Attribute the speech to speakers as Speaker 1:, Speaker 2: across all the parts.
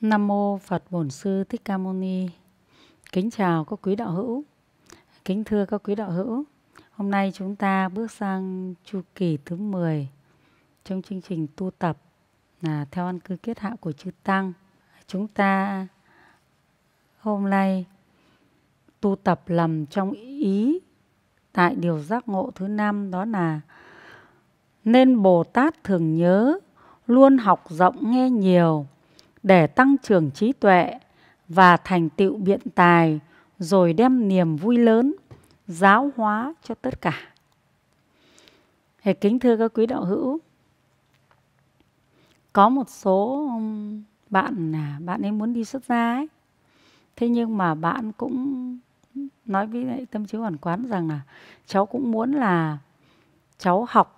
Speaker 1: Nam mô Phật Bổn Sư Thích Ca Mâu Ni. Kính chào các quý đạo hữu. Kính thưa các quý đạo hữu. Hôm nay chúng ta bước sang chu kỳ thứ 10 trong chương trình tu tập là theo ăn cư kết hạ của chư tăng. Chúng ta hôm nay tu tập lầm trong ý tại điều giác ngộ thứ năm đó là nên Bồ Tát thường nhớ luôn học rộng nghe nhiều để tăng trưởng trí tuệ và thành tựu biện tài rồi đem niềm vui lớn giáo hóa cho tất cả. Hề kính thưa các quý đạo hữu, có một số um, bạn à, bạn ấy muốn đi xuất gia ấy. Thế nhưng mà bạn cũng nói với lại tâm chiếu hoàn quán rằng là cháu cũng muốn là cháu học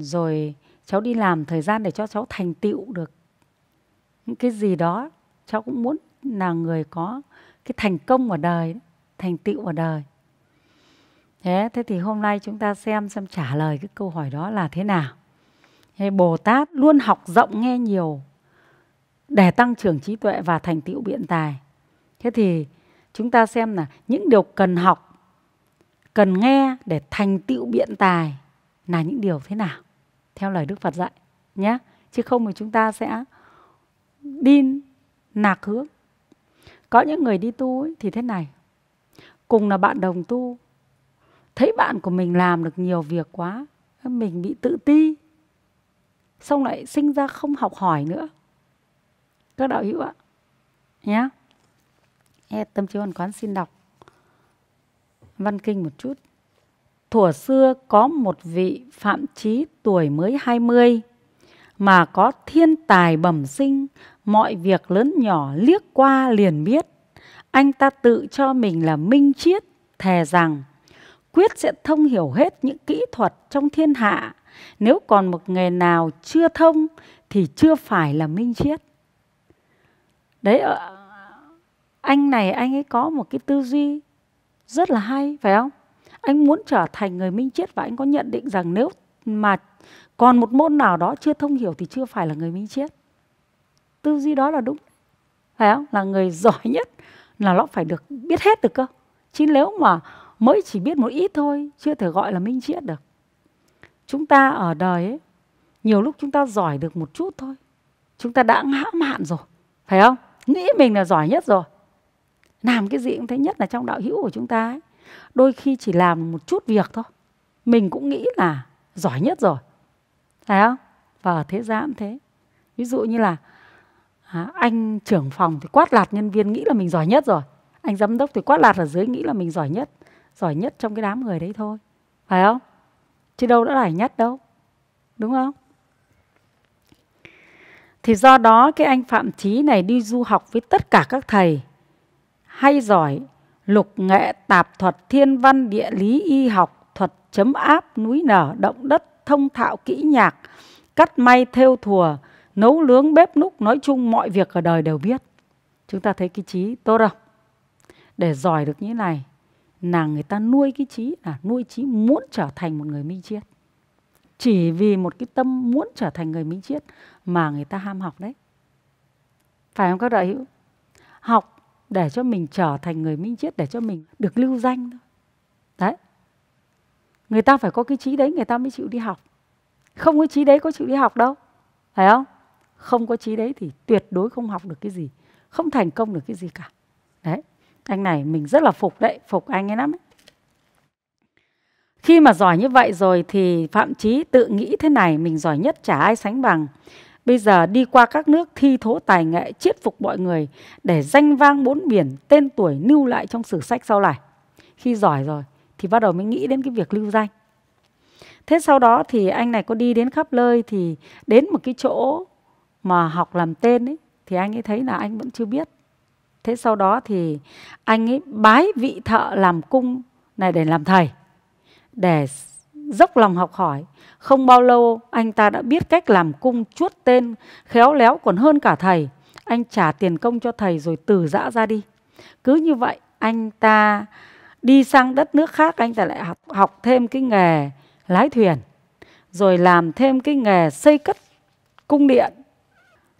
Speaker 1: rồi cháu đi làm thời gian để cho cháu thành tựu được những cái gì đó cháu cũng muốn là người có cái thành công ở đời thành tựu ở đời thế thế thì hôm nay chúng ta xem xem trả lời cái câu hỏi đó là thế nào thế bồ tát luôn học rộng nghe nhiều để tăng trưởng trí tuệ và thành tựu biện tài thế thì chúng ta xem là những điều cần học cần nghe để thành tựu biện tài là những điều thế nào theo lời đức phật dạy nhé chứ không thì chúng ta sẽ điên nạc hướng có những người đi tu ấy, thì thế này cùng là bạn đồng tu thấy bạn của mình làm được nhiều việc quá mình bị tự ti xong lại sinh ra không học hỏi nữa các đạo hữu ạ nhé yeah. tâm trí hoàn quán xin đọc văn kinh một chút Thủa xưa có một vị phạm trí tuổi mới 20 mà có thiên tài bẩm sinh mọi việc lớn nhỏ liếc qua liền biết. Anh ta tự cho mình là minh triết, thề rằng quyết sẽ thông hiểu hết những kỹ thuật trong thiên hạ. Nếu còn một nghề nào chưa thông thì chưa phải là minh triết. Đấy, ờ, anh này anh ấy có một cái tư duy rất là hay, phải không? Anh muốn trở thành người minh triết và anh có nhận định rằng nếu mà còn một môn nào đó chưa thông hiểu thì chưa phải là người minh triết tư duy đó là đúng phải không là người giỏi nhất là nó phải được biết hết được cơ chứ nếu mà mới chỉ biết một ít thôi chưa thể gọi là minh triết được chúng ta ở đời ấy, nhiều lúc chúng ta giỏi được một chút thôi chúng ta đã ngã mạn rồi phải không nghĩ mình là giỏi nhất rồi làm cái gì cũng thế nhất là trong đạo hữu của chúng ta ấy đôi khi chỉ làm một chút việc thôi mình cũng nghĩ là giỏi nhất rồi phải không và ở thế gian thế ví dụ như là à, anh trưởng phòng thì quát lạt nhân viên nghĩ là mình giỏi nhất rồi anh giám đốc thì quát lạt ở dưới nghĩ là mình giỏi nhất giỏi nhất trong cái đám người đấy thôi phải không chứ đâu đã giỏi nhất đâu đúng không thì do đó cái anh phạm trí này đi du học với tất cả các thầy hay giỏi lục nghệ tạp thuật thiên văn địa lý y học thuật chấm áp núi nở động đất thông thạo kỹ nhạc cắt may thêu thùa nấu nướng bếp núc nói chung mọi việc ở đời đều biết chúng ta thấy cái trí tốt không để giỏi được như này là người ta nuôi cái trí là nuôi trí muốn trở thành một người minh triết chỉ vì một cái tâm muốn trở thành người minh triết mà người ta ham học đấy phải không các đại hữu học để cho mình trở thành người minh triết để cho mình được lưu danh đấy người ta phải có cái trí đấy người ta mới chịu đi học không có trí đấy có chịu đi học đâu phải không không có trí đấy thì tuyệt đối không học được cái gì không thành công được cái gì cả đấy anh này mình rất là phục đấy phục anh ấy lắm ấy. khi mà giỏi như vậy rồi thì phạm chí tự nghĩ thế này mình giỏi nhất chả ai sánh bằng bây giờ đi qua các nước thi thố tài nghệ chiết phục mọi người để danh vang bốn biển tên tuổi lưu lại trong sử sách sau này khi giỏi rồi thì bắt đầu mới nghĩ đến cái việc lưu danh thế sau đó thì anh này có đi đến khắp nơi thì đến một cái chỗ mà học làm tên ấy thì anh ấy thấy là anh vẫn chưa biết thế sau đó thì anh ấy bái vị thợ làm cung này để làm thầy để dốc lòng học hỏi không bao lâu anh ta đã biết cách làm cung chuốt tên khéo léo còn hơn cả thầy anh trả tiền công cho thầy rồi từ giã ra đi cứ như vậy anh ta đi sang đất nước khác anh ta lại học, học thêm cái nghề lái thuyền rồi làm thêm cái nghề xây cất cung điện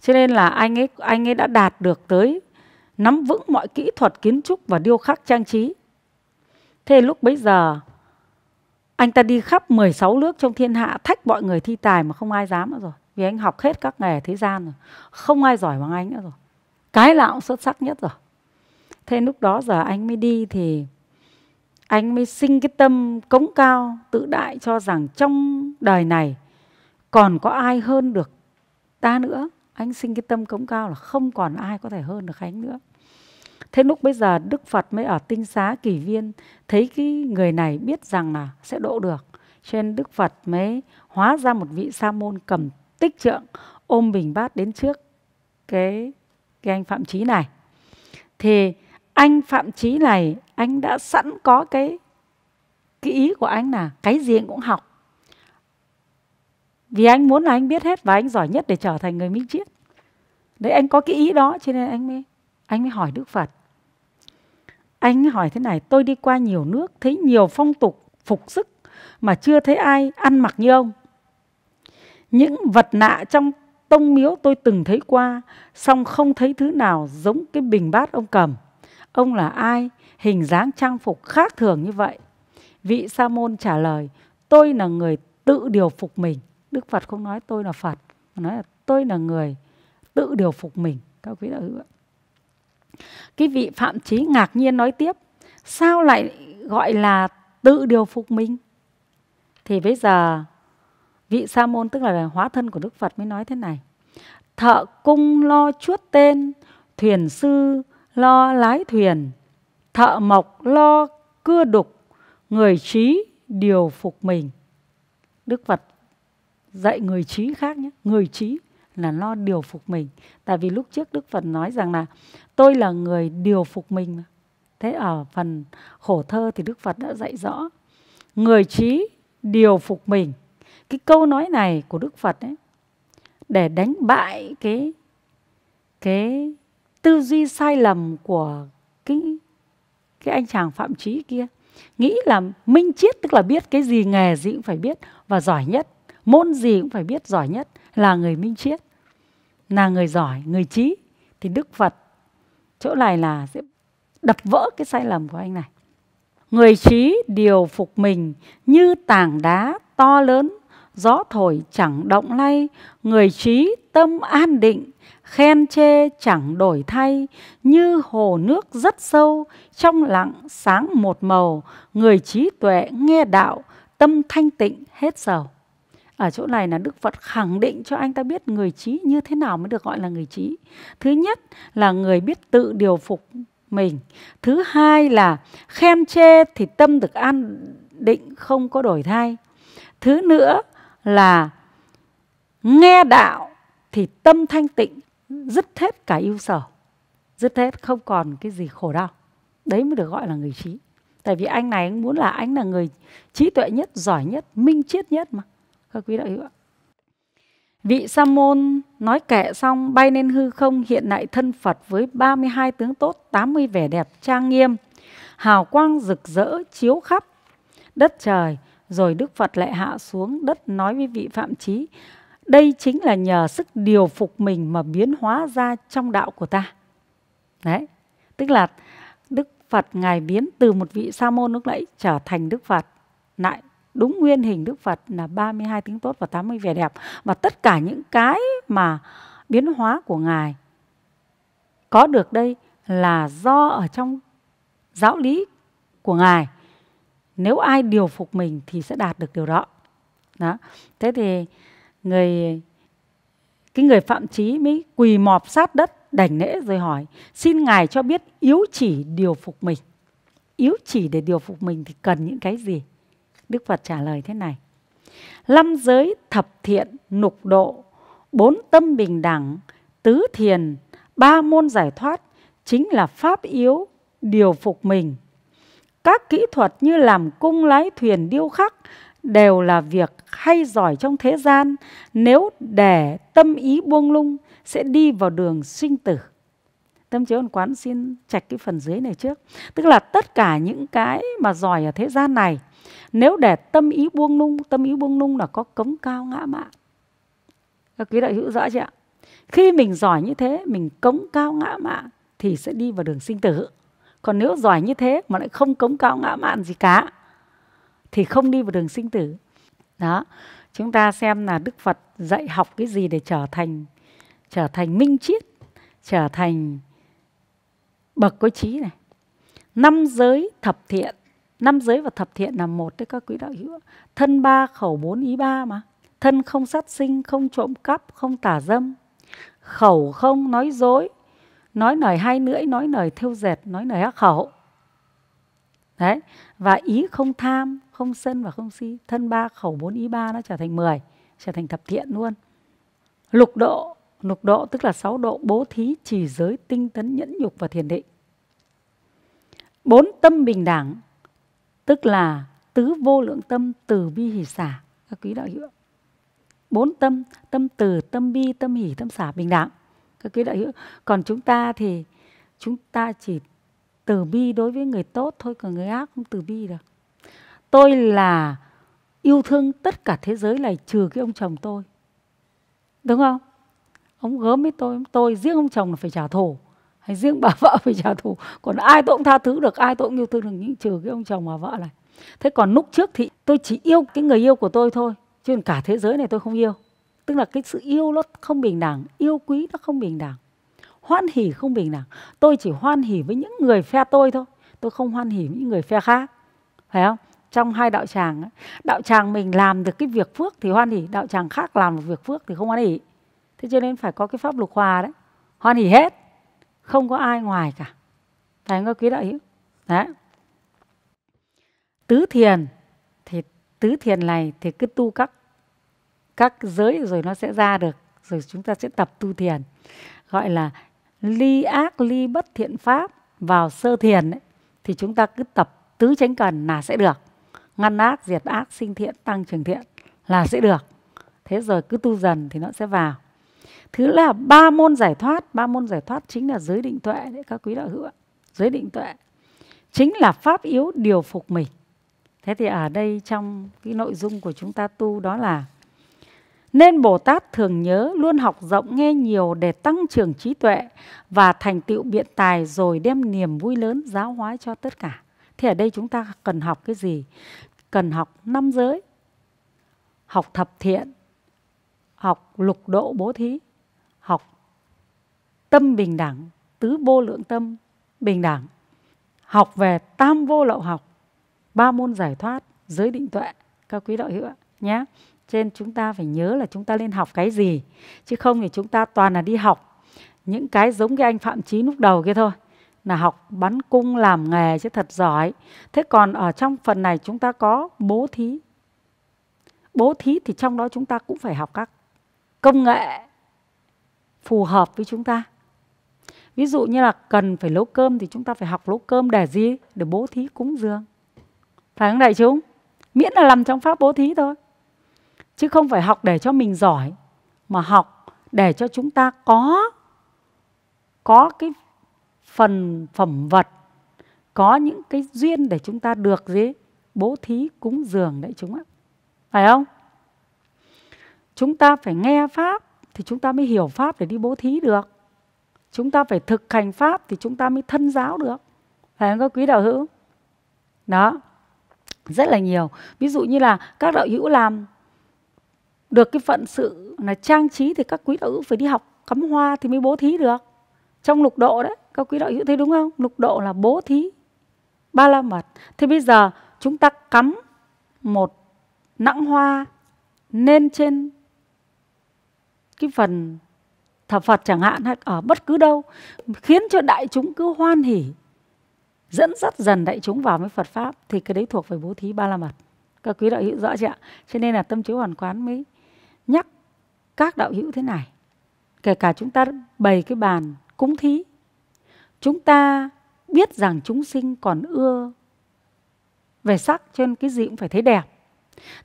Speaker 1: cho nên là anh ấy anh ấy đã đạt được tới nắm vững mọi kỹ thuật kiến trúc và điêu khắc trang trí thế lúc bấy giờ anh ta đi khắp 16 nước trong thiên hạ thách mọi người thi tài mà không ai dám nữa rồi vì anh học hết các nghề thế gian rồi không ai giỏi bằng anh nữa rồi cái nào cũng xuất sắc nhất rồi thế lúc đó giờ anh mới đi thì anh mới sinh cái tâm cống cao tự đại cho rằng trong đời này còn có ai hơn được ta nữa anh sinh cái tâm cống cao là không còn ai có thể hơn được khánh nữa thế lúc bây giờ đức phật mới ở tinh xá kỳ viên thấy cái người này biết rằng là sẽ độ được trên đức phật mới hóa ra một vị sa môn cầm tích trượng ôm bình bát đến trước cái cái anh phạm trí này thì anh phạm trí này anh đã sẵn có cái cái ý của anh là cái gì anh cũng học vì anh muốn là anh biết hết và anh giỏi nhất để trở thành người minh triết. Đấy anh có cái ý đó cho nên anh mới anh mới hỏi Đức Phật. Anh hỏi thế này, tôi đi qua nhiều nước, thấy nhiều phong tục, phục sức mà chưa thấy ai ăn mặc như ông. Những vật nạ trong tông miếu tôi từng thấy qua, song không thấy thứ nào giống cái bình bát ông cầm. Ông là ai? Hình dáng trang phục khác thường như vậy. Vị Sa môn trả lời, tôi là người tự điều phục mình. Đức Phật không nói tôi là Phật, mà nói là tôi là người tự điều phục mình. Các quý đạo hữu ạ. Cái vị Phạm trí ngạc nhiên nói tiếp, sao lại gọi là tự điều phục mình? Thì bây giờ vị Sa môn tức là hóa thân của Đức Phật mới nói thế này. Thợ cung lo chuốt tên, thuyền sư lo lái thuyền, thợ mộc lo cưa đục, người trí điều phục mình. Đức Phật dạy người trí khác nhé người trí là lo điều phục mình tại vì lúc trước đức phật nói rằng là tôi là người điều phục mình thế ở phần khổ thơ thì đức phật đã dạy rõ người trí điều phục mình cái câu nói này của đức phật ấy để đánh bại cái cái tư duy sai lầm của cái cái anh chàng phạm trí kia nghĩ là minh triết tức là biết cái gì nghề gì cũng phải biết và giỏi nhất môn gì cũng phải biết giỏi nhất là người minh triết là người giỏi người trí thì đức phật chỗ này là sẽ đập vỡ cái sai lầm của anh này người trí điều phục mình như tảng đá to lớn gió thổi chẳng động lay người trí tâm an định khen chê chẳng đổi thay như hồ nước rất sâu trong lặng sáng một màu người trí tuệ nghe đạo tâm thanh tịnh hết sầu ở chỗ này là đức phật khẳng định cho anh ta biết người trí như thế nào mới được gọi là người trí thứ nhất là người biết tự điều phục mình thứ hai là khen chê thì tâm được an định không có đổi thay thứ nữa là nghe đạo thì tâm thanh tịnh dứt hết cả ưu sở dứt hết không còn cái gì khổ đau đấy mới được gọi là người trí tại vì anh này anh muốn là anh là người trí tuệ nhất giỏi nhất minh triết nhất mà các quý đạo hữu ạ. Vị sa môn nói kệ xong bay lên hư không hiện lại thân Phật với 32 tướng tốt, 80 vẻ đẹp trang nghiêm, hào quang rực rỡ chiếu khắp đất trời, rồi Đức Phật lại hạ xuống đất nói với vị phạm chí đây chính là nhờ sức điều phục mình mà biến hóa ra trong đạo của ta. Đấy, tức là Đức Phật Ngài biến từ một vị sa môn lúc nãy trở thành Đức Phật, lại đúng nguyên hình Đức Phật là 32 tiếng tốt và 80 vẻ đẹp và tất cả những cái mà biến hóa của ngài có được đây là do ở trong giáo lý của ngài nếu ai điều phục mình thì sẽ đạt được điều đó đó thế thì người cái người phạm trí mới quỳ mọp sát đất đảnh lễ rồi hỏi xin ngài cho biết yếu chỉ điều phục mình yếu chỉ để điều phục mình thì cần những cái gì Đức Phật trả lời thế này. Năm giới thập thiện, nục độ, bốn tâm bình đẳng, tứ thiền, ba môn giải thoát chính là pháp yếu, điều phục mình. Các kỹ thuật như làm cung lái thuyền điêu khắc đều là việc hay giỏi trong thế gian nếu để tâm ý buông lung sẽ đi vào đường sinh tử tâm chiếu hồn quán xin chạch cái phần dưới này trước tức là tất cả những cái mà giỏi ở thế gian này nếu để tâm ý buông nung tâm ý buông nung là có cống cao ngã mạn các quý đạo hữu rõ chưa ạ khi mình giỏi như thế mình cống cao ngã mạn thì sẽ đi vào đường sinh tử còn nếu giỏi như thế mà lại không cống cao ngã mạn gì cả thì không đi vào đường sinh tử đó chúng ta xem là đức phật dạy học cái gì để trở thành trở thành minh triết trở thành bậc có trí này năm giới thập thiện năm giới và thập thiện là một đấy các quý đạo hữu thân ba khẩu bốn ý ba mà thân không sát sinh không trộm cắp không tả dâm khẩu không nói dối nói lời hai lưỡi nói lời thêu dệt nói lời hắc khẩu đấy và ý không tham không sân và không si thân ba khẩu bốn ý ba nó trở thành mười trở thành thập thiện luôn lục độ Lục độ tức là sáu độ bố thí, trì giới, tinh tấn, nhẫn nhục và thiền định. Bốn tâm bình đẳng tức là tứ vô lượng tâm, từ bi hỷ xả. Các quý đạo hữu. Bốn tâm, tâm từ, tâm bi, tâm hỷ, tâm xả bình đẳng. Các quý đạo hữu. Còn chúng ta thì chúng ta chỉ từ bi đối với người tốt thôi, còn người ác không từ bi được. Tôi là yêu thương tất cả thế giới này trừ cái ông chồng tôi. Đúng không? ông gớm với tôi tôi riêng ông chồng là phải trả thù hay riêng bà vợ phải trả thù còn ai tôi cũng tha thứ được ai tôi cũng yêu thương được những trừ cái ông chồng bà vợ này thế còn lúc trước thì tôi chỉ yêu cái người yêu của tôi thôi chứ còn cả thế giới này tôi không yêu tức là cái sự yêu nó không bình đẳng yêu quý nó không bình đẳng hoan hỉ không bình đẳng tôi chỉ hoan hỉ với những người phe tôi thôi tôi không hoan hỉ với những người phe khác phải không trong hai đạo tràng đạo tràng mình làm được cái việc phước thì hoan hỉ đạo tràng khác làm được việc phước thì không hoan hỉ thế cho nên phải có cái pháp lục hòa đấy hoan hỉ hết không có ai ngoài cả thầy không các quý đạo hữu đấy tứ thiền thì tứ thiền này thì cứ tu các các giới rồi nó sẽ ra được rồi chúng ta sẽ tập tu thiền gọi là ly ác ly bất thiện pháp vào sơ thiền ấy, thì chúng ta cứ tập tứ chánh cần là sẽ được ngăn ác diệt ác sinh thiện tăng trưởng thiện là sẽ được thế rồi cứ tu dần thì nó sẽ vào thứ là ba môn giải thoát ba môn giải thoát chính là giới định tuệ đấy các quý đạo hữu giới định tuệ chính là pháp yếu điều phục mình thế thì ở đây trong cái nội dung của chúng ta tu đó là nên Bồ Tát thường nhớ luôn học rộng nghe nhiều để tăng trưởng trí tuệ và thành tựu biện tài rồi đem niềm vui lớn giáo hóa cho tất cả. Thế ở đây chúng ta cần học cái gì? Cần học năm giới, học thập thiện, học lục độ bố thí, học tâm bình đẳng, tứ vô lượng tâm bình đẳng, học về tam vô lậu học, ba môn giải thoát, giới định tuệ, các quý đạo hữu ạ nhé. Trên chúng ta phải nhớ là chúng ta nên học cái gì, chứ không thì chúng ta toàn là đi học những cái giống cái anh Phạm Chí lúc đầu kia thôi là học bắn cung làm nghề chứ thật giỏi. Thế còn ở trong phần này chúng ta có bố thí. Bố thí thì trong đó chúng ta cũng phải học các công nghệ phù hợp với chúng ta ví dụ như là cần phải nấu cơm thì chúng ta phải học nấu cơm để gì để bố thí cúng dường phải không đại chúng miễn là làm trong pháp bố thí thôi chứ không phải học để cho mình giỏi mà học để cho chúng ta có có cái phần phẩm vật có những cái duyên để chúng ta được gì bố thí cúng dường đại chúng ạ phải không Chúng ta phải nghe Pháp thì chúng ta mới hiểu Pháp để đi bố thí được. Chúng ta phải thực hành Pháp thì chúng ta mới thân giáo được. Phải không các quý đạo hữu? Đó, rất là nhiều. Ví dụ như là các đạo hữu làm được cái phận sự là trang trí thì các quý đạo hữu phải đi học cắm hoa thì mới bố thí được. Trong lục độ đấy, các quý đạo hữu thấy đúng không? Lục độ là bố thí ba la mật. thì bây giờ chúng ta cắm một nặng hoa nên trên cái phần thập Phật chẳng hạn hay ở bất cứ đâu khiến cho đại chúng cứ hoan hỉ dẫn dắt dần đại chúng vào với Phật pháp thì cái đấy thuộc về bố thí ba la mật các quý đạo hữu rõ chưa ạ cho nên là tâm chiếu hoàn quán mới nhắc các đạo hữu thế này kể cả chúng ta bày cái bàn cúng thí chúng ta biết rằng chúng sinh còn ưa về sắc cho nên cái gì cũng phải thấy đẹp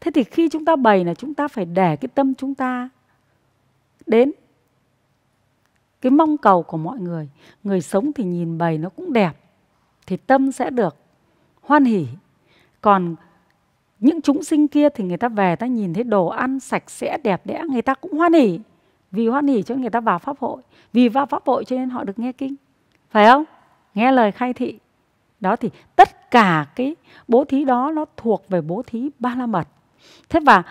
Speaker 1: thế thì khi chúng ta bày là chúng ta phải để cái tâm chúng ta đến cái mong cầu của mọi người người sống thì nhìn bầy nó cũng đẹp thì tâm sẽ được hoan hỉ còn những chúng sinh kia thì người ta về ta nhìn thấy đồ ăn sạch sẽ đẹp đẽ người ta cũng hoan hỉ vì hoan hỉ cho người ta vào pháp hội vì vào pháp hội cho nên họ được nghe kinh phải không nghe lời khai thị đó thì tất cả cái bố thí đó nó thuộc về bố thí ba la mật thế và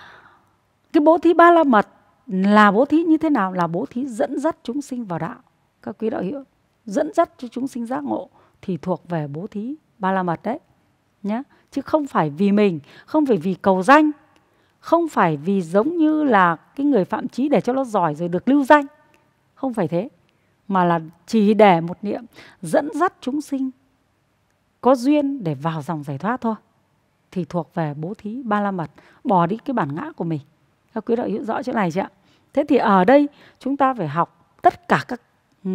Speaker 1: cái bố thí ba la mật là bố thí như thế nào là bố thí dẫn dắt chúng sinh vào đạo các quý đạo hữu dẫn dắt cho chúng sinh giác ngộ thì thuộc về bố thí ba la mật đấy nhé chứ không phải vì mình không phải vì cầu danh không phải vì giống như là cái người phạm trí để cho nó giỏi rồi được lưu danh không phải thế mà là chỉ để một niệm dẫn dắt chúng sinh có duyên để vào dòng giải thoát thôi thì thuộc về bố thí ba la mật bỏ đi cái bản ngã của mình các quý đạo hữu rõ chỗ này chưa ạ thế thì ở đây chúng ta phải học tất cả các ừ,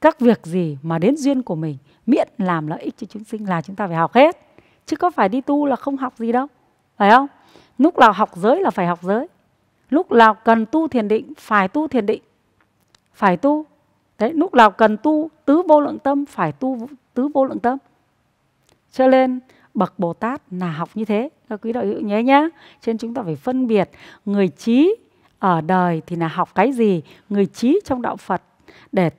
Speaker 1: các việc gì mà đến duyên của mình miễn làm lợi ích cho chúng sinh là chúng ta phải học hết chứ có phải đi tu là không học gì đâu phải không lúc nào học giới là phải học giới lúc nào cần tu thiền định phải tu thiền định phải tu đấy lúc nào cần tu tứ vô lượng tâm phải tu tứ vô lượng tâm cho nên bậc bồ tát là học như thế các quý đạo hữu nhớ nhá trên chúng ta phải phân biệt người trí ở đời thì là học cái gì người trí trong đạo phật để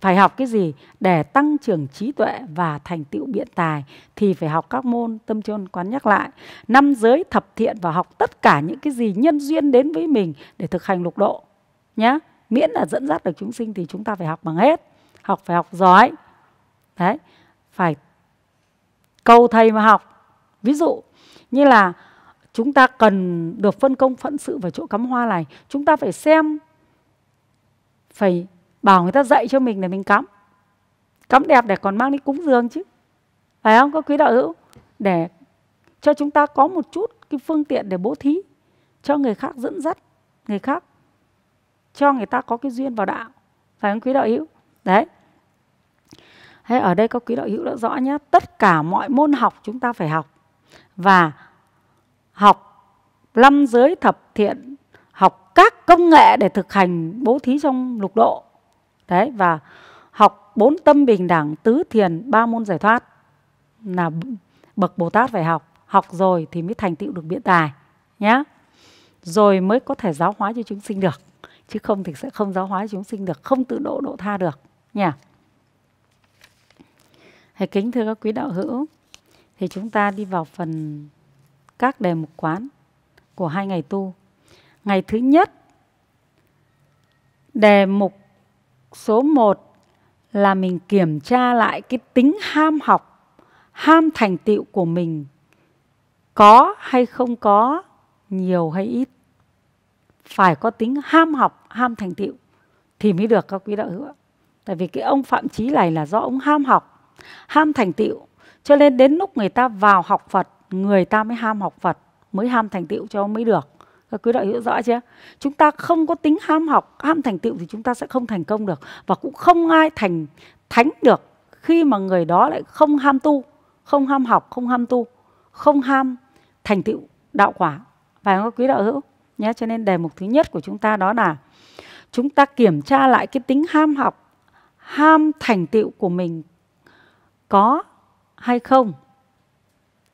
Speaker 1: phải học cái gì để tăng trưởng trí tuệ và thành tựu biện tài thì phải học các môn tâm chôn quán nhắc lại năm giới thập thiện và học tất cả những cái gì nhân duyên đến với mình để thực hành lục độ nhé miễn là dẫn dắt được chúng sinh thì chúng ta phải học bằng hết học phải học giỏi đấy phải cầu thầy mà học ví dụ như là chúng ta cần được phân công phận sự vào chỗ cắm hoa này chúng ta phải xem phải bảo người ta dạy cho mình để mình cắm cắm đẹp để còn mang đi cúng dường chứ phải không các quý đạo hữu để cho chúng ta có một chút cái phương tiện để bố thí cho người khác dẫn dắt người khác cho người ta có cái duyên vào đạo phải không quý đạo hữu đấy hay ở đây các quý đạo hữu đã rõ nhé tất cả mọi môn học chúng ta phải học và học lâm giới thập thiện học các công nghệ để thực hành bố thí trong lục độ đấy và học bốn tâm bình đẳng tứ thiền ba môn giải thoát là bậc bồ tát phải học học rồi thì mới thành tựu được biện tài nhé rồi mới có thể giáo hóa cho chúng sinh được chứ không thì sẽ không giáo hóa chúng sinh được không tự độ độ tha được nha hãy kính thưa các quý đạo hữu thì chúng ta đi vào phần các đề mục quán của hai ngày tu. Ngày thứ nhất, đề mục số 1 là mình kiểm tra lại cái tính ham học, ham thành tựu của mình có hay không có, nhiều hay ít. Phải có tính ham học, ham thành tựu thì mới được các quý đạo hữu. Tại vì cái ông Phạm Chí này là do ông ham học, ham thành tựu. Cho nên đến lúc người ta vào học Phật người ta mới ham học Phật, mới ham thành tựu cho mới được. Các quý đạo hiểu rõ chưa? Chúng ta không có tính ham học, ham thành tựu thì chúng ta sẽ không thành công được và cũng không ai thành thánh được khi mà người đó lại không ham tu, không ham học, không ham tu, không ham thành tựu đạo quả. Phải không các quý đạo hữu? Nhé, cho nên đề mục thứ nhất của chúng ta đó là chúng ta kiểm tra lại cái tính ham học, ham thành tựu của mình có hay không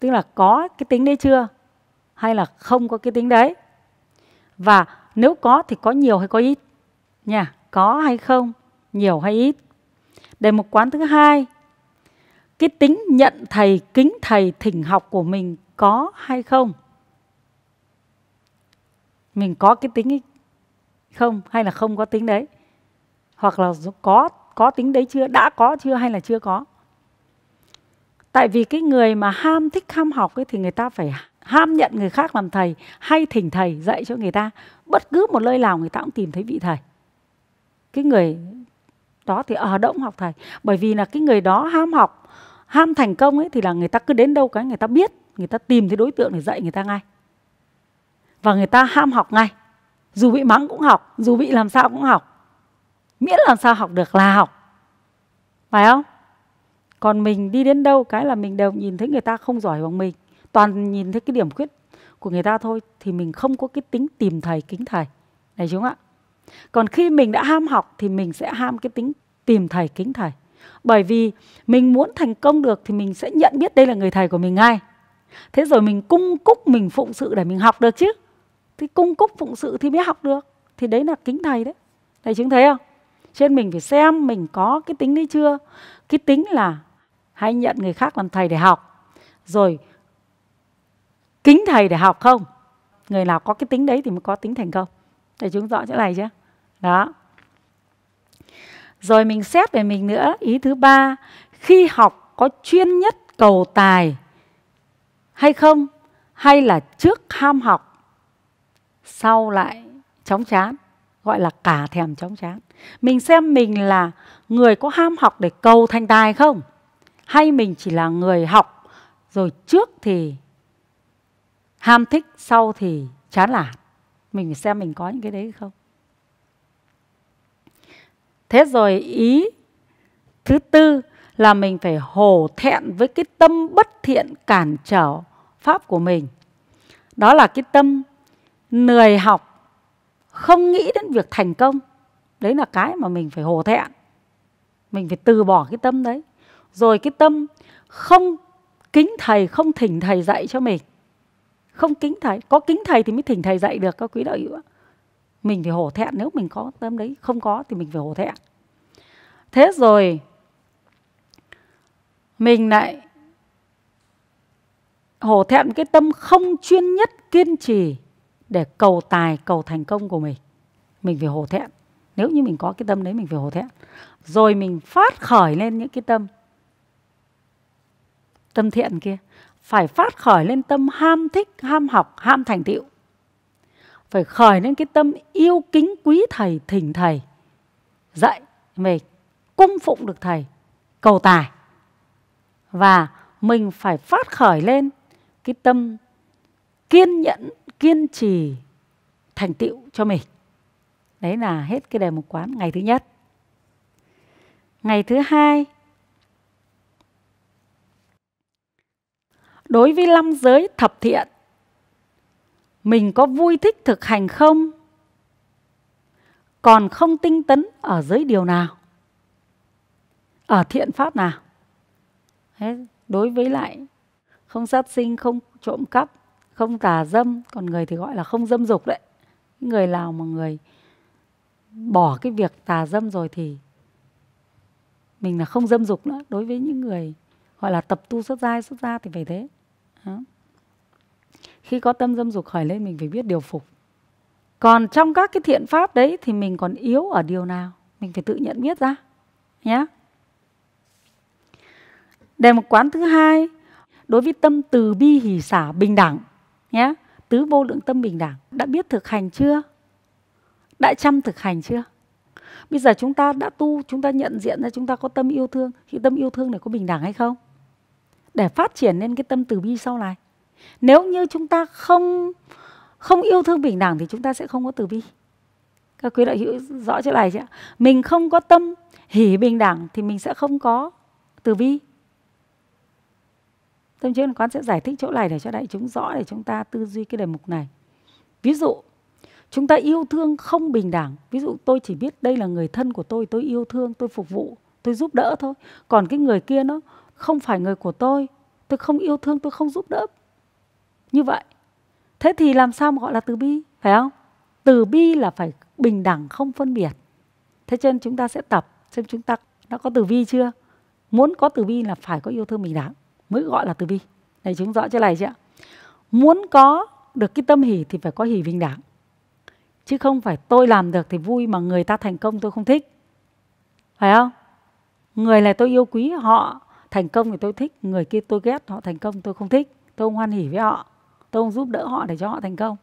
Speaker 1: tức là có cái tính đấy chưa hay là không có cái tính đấy và nếu có thì có nhiều hay có ít nha có hay không nhiều hay ít đề một quán thứ hai cái tính nhận thầy kính thầy thỉnh học của mình có hay không mình có cái tính không hay là không có tính đấy hoặc là có có tính đấy chưa đã có chưa hay là chưa có tại vì cái người mà ham thích ham học ấy thì người ta phải ham nhận người khác làm thầy hay thỉnh thầy dạy cho người ta bất cứ một nơi nào người ta cũng tìm thấy vị thầy cái người đó thì ở đâu học thầy bởi vì là cái người đó ham học ham thành công ấy thì là người ta cứ đến đâu cái người ta biết người ta tìm thấy đối tượng để dạy người ta ngay và người ta ham học ngay dù bị mắng cũng học dù bị làm sao cũng học miễn làm sao học được là học phải không còn mình đi đến đâu cái là mình đều nhìn thấy người ta không giỏi bằng mình toàn nhìn thấy cái điểm khuyết của người ta thôi thì mình không có cái tính tìm thầy kính thầy này chúng ạ còn khi mình đã ham học thì mình sẽ ham cái tính tìm thầy kính thầy bởi vì mình muốn thành công được thì mình sẽ nhận biết đây là người thầy của mình ngay thế rồi mình cung cúc mình phụng sự để mình học được chứ thì cung cúc phụng sự thì mới học được thì đấy là kính thầy đấy thầy chứng thấy không trên mình phải xem mình có cái tính đấy chưa cái tính là hay nhận người khác làm thầy để học rồi kính thầy để học không người nào có cái tính đấy thì mới có tính thành công để chúng rõ chỗ này chứ đó rồi mình xét về mình nữa ý thứ ba khi học có chuyên nhất cầu tài hay không hay là trước ham học sau lại chóng chán gọi là cả thèm chóng chán mình xem mình là người có ham học để cầu thành tài không hay mình chỉ là người học rồi trước thì ham thích sau thì chán nản mình phải xem mình có những cái đấy không thế rồi ý thứ tư là mình phải hổ thẹn với cái tâm bất thiện cản trở pháp của mình đó là cái tâm người học không nghĩ đến việc thành công đấy là cái mà mình phải hổ thẹn mình phải từ bỏ cái tâm đấy rồi cái tâm không kính thầy không thỉnh thầy dạy cho mình không kính thầy có kính thầy thì mới thỉnh thầy dạy được các quý đạo hữu mình phải hổ thẹn nếu mình có tâm đấy không có thì mình phải hổ thẹn thế rồi mình lại hổ thẹn cái tâm không chuyên nhất kiên trì để cầu tài cầu thành công của mình mình phải hổ thẹn nếu như mình có cái tâm đấy mình phải hổ thẹn rồi mình phát khởi lên những cái tâm tâm thiện kia phải phát khởi lên tâm ham thích ham học ham thành tựu phải khởi lên cái tâm yêu kính quý thầy thỉnh thầy dạy mình cung phụng được thầy cầu tài và mình phải phát khởi lên cái tâm kiên nhẫn kiên trì thành tựu cho mình đấy là hết cái đề mục quán ngày thứ nhất ngày thứ hai đối với năm giới thập thiện mình có vui thích thực hành không còn không tinh tấn ở giới điều nào ở thiện pháp nào đối với lại không sát sinh không trộm cắp không tà dâm còn người thì gọi là không dâm dục đấy người nào mà người bỏ cái việc tà dâm rồi thì mình là không dâm dục nữa đối với những người gọi là tập tu xuất gia xuất gia thì phải thế Đó. khi có tâm dâm dục khởi lên mình phải biết điều phục còn trong các cái thiện pháp đấy thì mình còn yếu ở điều nào mình phải tự nhận biết ra nhé đề một quán thứ hai đối với tâm từ bi hỷ xả bình đẳng nhé tứ vô lượng tâm bình đẳng đã biết thực hành chưa đã chăm thực hành chưa bây giờ chúng ta đã tu chúng ta nhận diện ra chúng ta có tâm yêu thương thì tâm yêu thương này có bình đẳng hay không để phát triển lên cái tâm từ bi sau này nếu như chúng ta không không yêu thương bình đẳng thì chúng ta sẽ không có từ bi các quý đại hữu rõ chỗ này chứ mình không có tâm hỷ bình đẳng thì mình sẽ không có từ bi tâm chuyên quán sẽ giải thích chỗ này để cho đại chúng rõ để chúng ta tư duy cái đề mục này ví dụ chúng ta yêu thương không bình đẳng ví dụ tôi chỉ biết đây là người thân của tôi tôi yêu thương tôi phục vụ tôi giúp đỡ thôi còn cái người kia nó không phải người của tôi tôi không yêu thương tôi không giúp đỡ như vậy thế thì làm sao mà gọi là từ bi phải không từ bi là phải bình đẳng không phân biệt thế cho nên chúng ta sẽ tập xem chúng ta đã có từ bi chưa muốn có từ bi là phải có yêu thương bình đẳng mới gọi là từ bi này chúng rõ chưa này chứ ạ muốn có được cái tâm hỷ thì phải có hỷ bình đẳng chứ không phải tôi làm được thì vui mà người ta thành công tôi không thích phải không người này tôi yêu quý họ thành công thì tôi thích người kia tôi ghét họ thành công tôi không thích tôi không hoan hỉ với họ tôi không giúp đỡ họ để cho họ thành công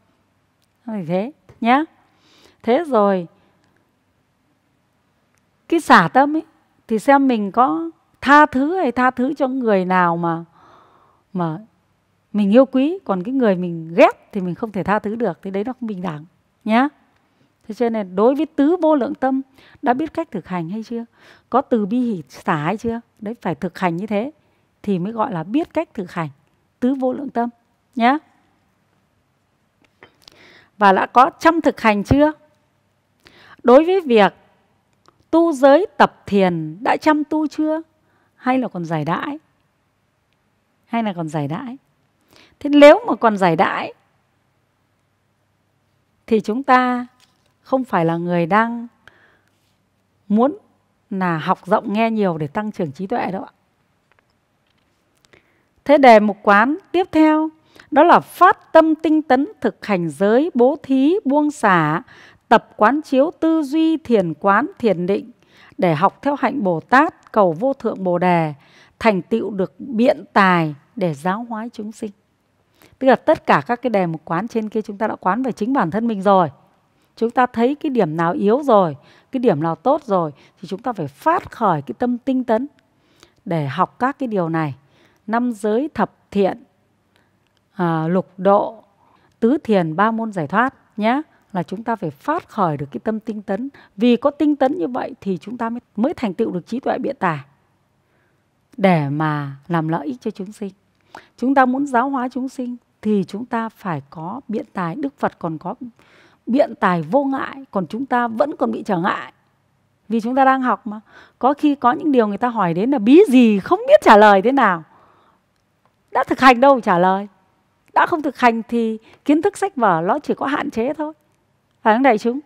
Speaker 1: thì thế nhé thế rồi cái xả tâm ấy thì xem mình có tha thứ hay tha thứ cho người nào mà mà mình yêu quý còn cái người mình ghét thì mình không thể tha thứ được thì đấy nó không bình đẳng nhá Thế cho nên đối với tứ vô lượng tâm đã biết cách thực hành hay chưa? Có từ bi hỷ xả hay chưa? Đấy phải thực hành như thế thì mới gọi là biết cách thực hành tứ vô lượng tâm nhé. Và đã có chăm thực hành chưa? Đối với việc tu giới tập thiền đã chăm tu chưa? Hay là còn giải đãi? Hay là còn giải đãi? Thế nếu mà còn giải đãi thì chúng ta không phải là người đang muốn là học rộng nghe nhiều để tăng trưởng trí tuệ đâu ạ. Thế đề mục quán tiếp theo đó là phát tâm tinh tấn thực hành giới bố thí buông xả tập quán chiếu tư duy thiền quán thiền định để học theo hạnh Bồ Tát cầu vô thượng Bồ đề thành tựu được biện tài để giáo hóa chúng sinh. Tức là tất cả các cái đề mục quán trên kia chúng ta đã quán về chính bản thân mình rồi chúng ta thấy cái điểm nào yếu rồi cái điểm nào tốt rồi thì chúng ta phải phát khởi cái tâm tinh tấn để học các cái điều này năm giới thập thiện à, lục độ tứ thiền ba môn giải thoát nhé là chúng ta phải phát khởi được cái tâm tinh tấn vì có tinh tấn như vậy thì chúng ta mới mới thành tựu được trí tuệ biện tài để mà làm lợi ích cho chúng sinh chúng ta muốn giáo hóa chúng sinh thì chúng ta phải có biện tài đức phật còn có biện tài vô ngại còn chúng ta vẫn còn bị trở ngại vì chúng ta đang học mà có khi có những điều người ta hỏi đến là bí gì không biết trả lời thế nào đã thực hành đâu trả lời đã không thực hành thì kiến thức sách vở nó chỉ có hạn chế thôi phải không đại chúng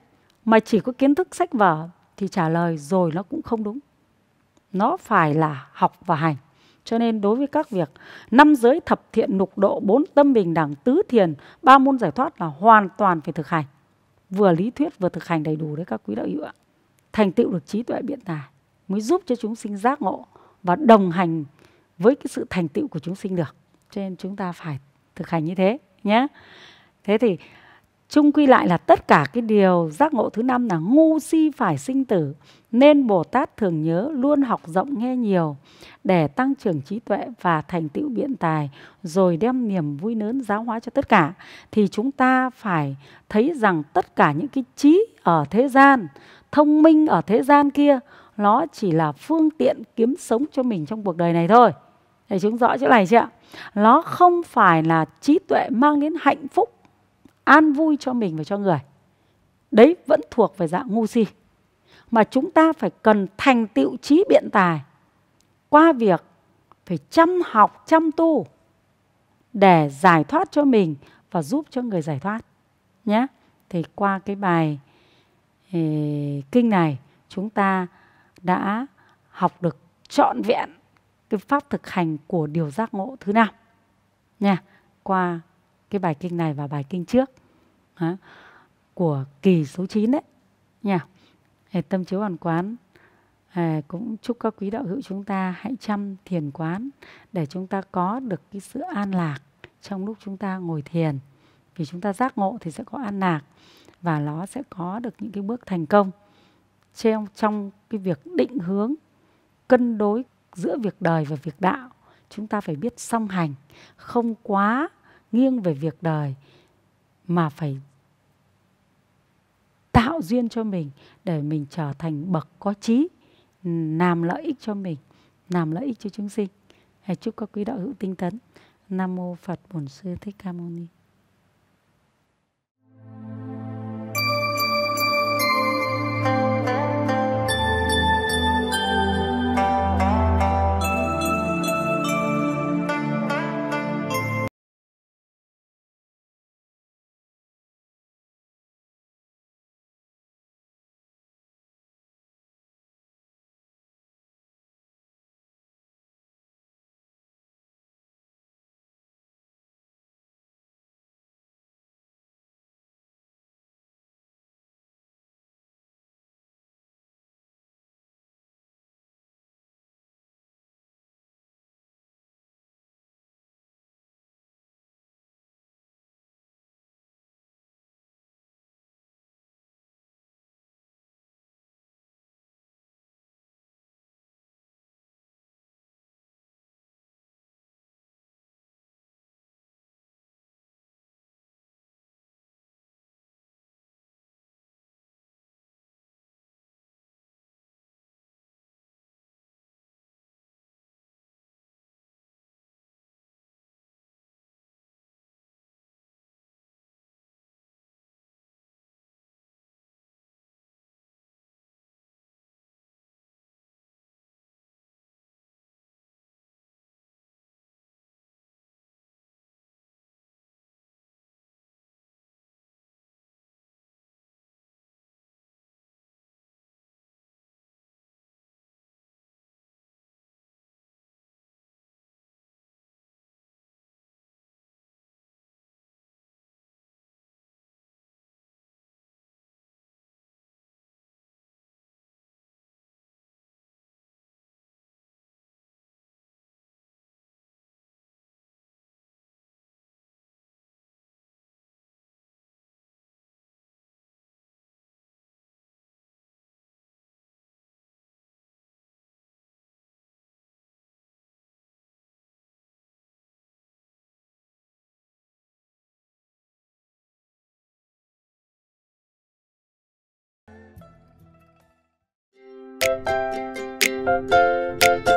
Speaker 1: mà chỉ có kiến thức sách vở thì trả lời rồi nó cũng không đúng nó phải là học và hành cho nên đối với các việc năm giới thập thiện nục độ bốn tâm bình đẳng tứ thiền ba môn giải thoát là hoàn toàn phải thực hành vừa lý thuyết vừa thực hành đầy đủ đấy các quý đạo hữu ạ thành tựu được trí tuệ biện tài mới giúp cho chúng sinh giác ngộ và đồng hành với cái sự thành tựu của chúng sinh được cho nên chúng ta phải thực hành như thế nhé thế thì chung quy lại là tất cả cái điều giác ngộ thứ năm là ngu si phải sinh tử nên bồ tát thường nhớ luôn học rộng nghe nhiều để tăng trưởng trí tuệ và thành tựu biện tài rồi đem niềm vui lớn giáo hóa cho tất cả thì chúng ta phải thấy rằng tất cả những cái trí ở thế gian thông minh ở thế gian kia nó chỉ là phương tiện kiếm sống cho mình trong cuộc đời này thôi để chúng rõ chỗ này chưa ạ nó không phải là trí tuệ mang đến hạnh phúc an vui cho mình và cho người đấy vẫn thuộc về dạng ngu si mà chúng ta phải cần thành tựu trí biện tài qua việc phải chăm học chăm tu để giải thoát cho mình và giúp cho người giải thoát nhé thì qua cái bài eh, kinh này chúng ta đã học được trọn vẹn cái pháp thực hành của điều giác ngộ thứ năm nha qua cái bài kinh này và bài kinh trước Hả? của kỳ số 9 đấy nha tâm chiếu hoàn quán à, cũng chúc các quý đạo hữu chúng ta hãy chăm thiền quán để chúng ta có được cái sự an lạc trong lúc chúng ta ngồi thiền vì chúng ta giác ngộ thì sẽ có an lạc và nó sẽ có được những cái bước thành công trong trong cái việc định hướng cân đối giữa việc đời và việc đạo chúng ta phải biết song hành không quá nghiêng về việc đời mà phải tạo duyên cho mình để mình trở thành bậc có trí làm lợi ích cho mình làm lợi ích cho chúng sinh Hãy chúc các quý đạo hữu tinh tấn nam mô phật bổn sư thích ca mâu ni Thank you.